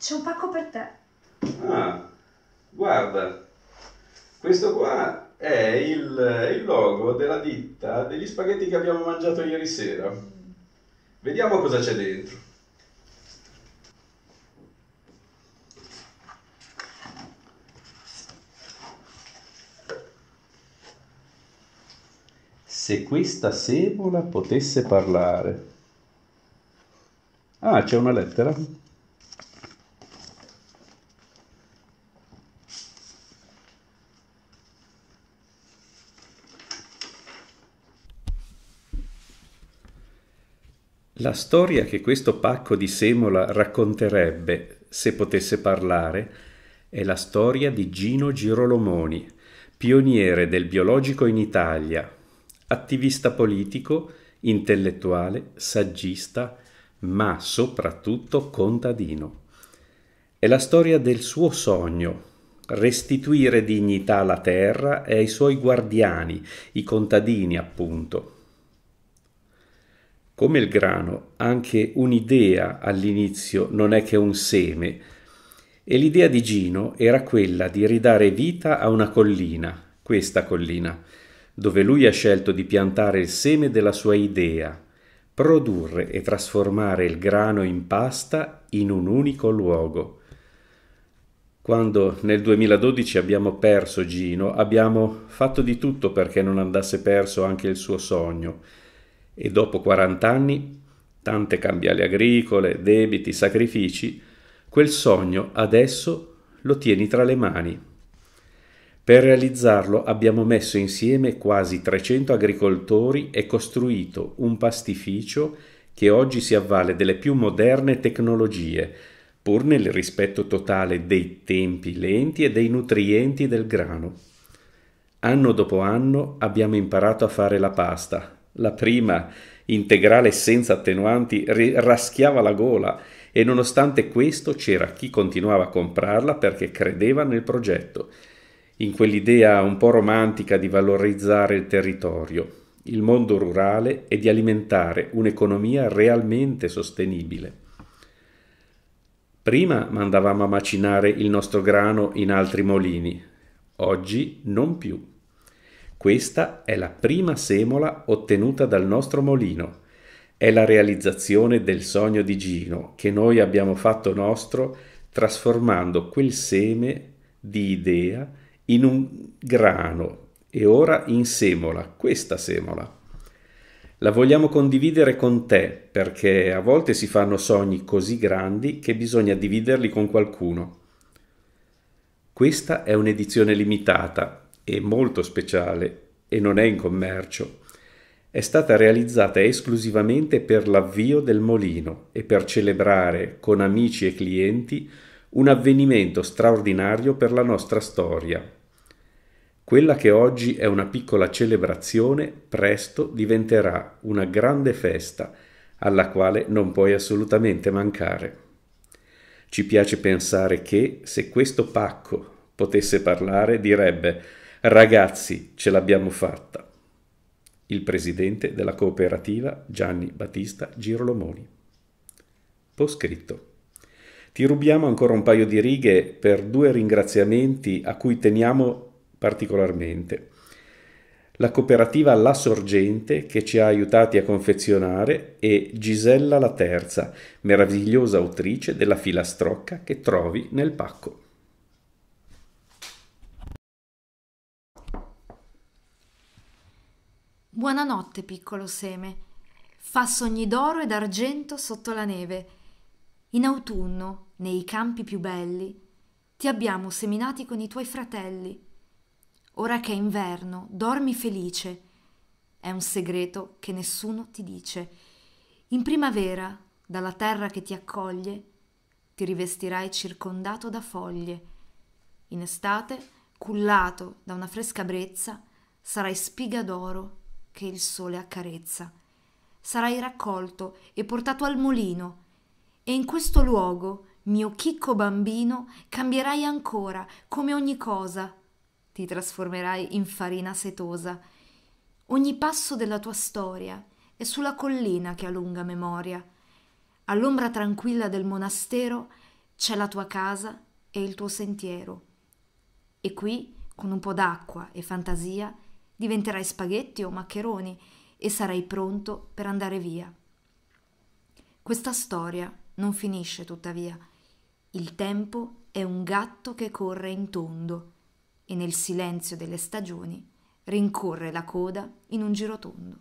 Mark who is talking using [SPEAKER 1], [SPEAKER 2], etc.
[SPEAKER 1] C'è un pacco per te.
[SPEAKER 2] Ah, guarda, questo qua è il, il logo della ditta degli spaghetti che abbiamo mangiato ieri sera. Vediamo cosa c'è dentro. Se questa semola potesse parlare. Ah, c'è una lettera? La storia che questo pacco di semola racconterebbe, se potesse parlare, è la storia di Gino Girolomoni, pioniere del biologico in Italia, attivista politico, intellettuale, saggista, ma soprattutto contadino. È la storia del suo sogno, restituire dignità alla terra e ai suoi guardiani, i contadini appunto come il grano, anche un'idea all'inizio non è che un seme, e l'idea di Gino era quella di ridare vita a una collina, questa collina, dove lui ha scelto di piantare il seme della sua idea, produrre e trasformare il grano in pasta in un unico luogo. Quando nel 2012 abbiamo perso Gino, abbiamo fatto di tutto perché non andasse perso anche il suo sogno e dopo 40 anni, tante cambiali agricole, debiti, sacrifici, quel sogno adesso lo tieni tra le mani. Per realizzarlo abbiamo messo insieme quasi 300 agricoltori e costruito un pastificio che oggi si avvale delle più moderne tecnologie, pur nel rispetto totale dei tempi lenti e dei nutrienti del grano. Anno dopo anno abbiamo imparato a fare la pasta, la prima, integrale senza attenuanti, raschiava la gola e nonostante questo c'era chi continuava a comprarla perché credeva nel progetto, in quell'idea un po' romantica di valorizzare il territorio, il mondo rurale e di alimentare un'economia realmente sostenibile. Prima mandavamo a macinare il nostro grano in altri molini, oggi non più. Questa è la prima semola ottenuta dal nostro molino. È la realizzazione del sogno di Gino che noi abbiamo fatto nostro trasformando quel seme di idea in un grano e ora in semola, questa semola. La vogliamo condividere con te perché a volte si fanno sogni così grandi che bisogna dividerli con qualcuno. Questa è un'edizione limitata, e molto speciale e non è in commercio, è stata realizzata esclusivamente per l'avvio del molino e per celebrare con amici e clienti un avvenimento straordinario per la nostra storia. Quella che oggi è una piccola celebrazione presto diventerà una grande festa alla quale non puoi assolutamente mancare. Ci piace pensare che se questo pacco potesse parlare direbbe Ragazzi, ce l'abbiamo fatta. Il presidente della cooperativa Gianni Battista Girolomoni. Poscritto. Ti rubiamo ancora un paio di righe per due ringraziamenti a cui teniamo particolarmente. La cooperativa La Sorgente che ci ha aiutati a confezionare e Gisella la Terza, meravigliosa autrice della filastrocca che trovi nel pacco.
[SPEAKER 1] buonanotte piccolo seme fa sogni d'oro e d'argento sotto la neve in autunno nei campi più belli ti abbiamo seminati con i tuoi fratelli ora che è inverno dormi felice è un segreto che nessuno ti dice in primavera dalla terra che ti accoglie ti rivestirai circondato da foglie in estate cullato da una fresca brezza sarai spiga d'oro che il sole accarezza. Sarai raccolto e portato al molino, e in questo luogo, mio chicco bambino, cambierai ancora, come ogni cosa. Ti trasformerai in farina setosa. Ogni passo della tua storia è sulla collina che ha lunga memoria. All'ombra tranquilla del monastero c'è la tua casa e il tuo sentiero. E qui, con un po' d'acqua e fantasia, diventerai spaghetti o maccheroni e sarai pronto per andare via. Questa storia non finisce tuttavia. Il tempo è un gatto che corre in tondo e nel silenzio delle stagioni rincorre la coda in un girotondo.